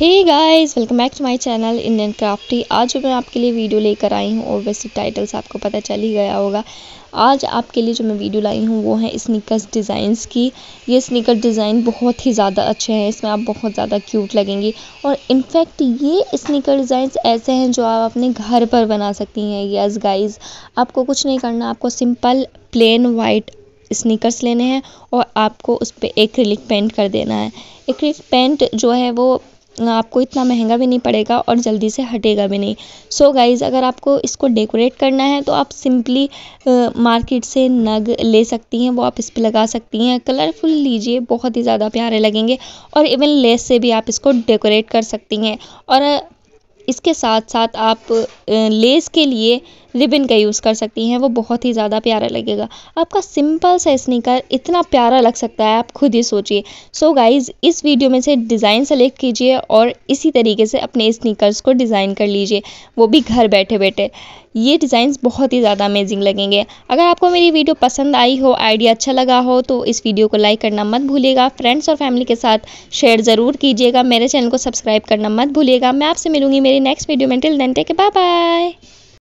hey guys welcome back to my channel Indian crafty आज जो मैं आपके लिए वीडियो लेकर आई हूँ और वैसे टाइटल से आपको पता चल ही गया होगा आज आपके लिए जो मैं वीडियो लाई हूँ वो है स्निकर्स डिज़ाइंस की ये स्निकर डिज़ाइन बहुत ही ज़्यादा अच्छे हैं इसमें आप बहुत ज़्यादा क्यूट लगेंगी और इनफैक्ट ये स्निकर डिज़ाइंस ऐसे हैं जो आप अपने घर पर बना सकती हैं यस गाइज़ आपको कुछ नहीं करना आपको सिंपल प्लेन वाइट स्नीकर्स लेने हैं और आपको उस पर एक्रिलिक पेंट कर देना है एक्रिलिक पेंट जो है वो आपको इतना महंगा भी नहीं पड़ेगा और जल्दी से हटेगा भी नहीं सो so गाइज़ अगर आपको इसको डेकोरेट करना है तो आप सिंपली मार्केट से नग ले सकती हैं वो आप इस पर लगा सकती हैं कलरफुल लीजिए बहुत ही ज़्यादा प्यारे लगेंगे और इवन लेस से भी आप इसको डेकोरेट कर सकती हैं और इसके साथ साथ आप लेस के लिए रिबिन का यूज़ कर सकती हैं वो बहुत ही ज़्यादा प्यारा लगेगा आपका सिंपल सा स्नीकर इतना प्यारा लग सकता है आप खुद ही सोचिए सो so गाइज़ इस वीडियो में से डिज़ाइन सेलेक्ट कीजिए और इसी तरीके से अपने स्नीकर्स को डिज़ाइन कर लीजिए वो भी घर बैठे बैठे ये डिज़ाइंस बहुत ही ज़्यादा अमेजिंग लगेंगे अगर आपको मेरी वीडियो पसंद आई हो आइडिया अच्छा लगा हो तो इस वीडियो को लाइक करना मत भूलिएगा फ्रेंड्स और फैमिली के साथ शेयर ज़रूर कीजिएगा मेरे चैनल को सब्सक्राइब करना मत भूलिएगा मैं आपसे मिलूंगी मेरी नेक्स्ट वीडियो में till then take bye bye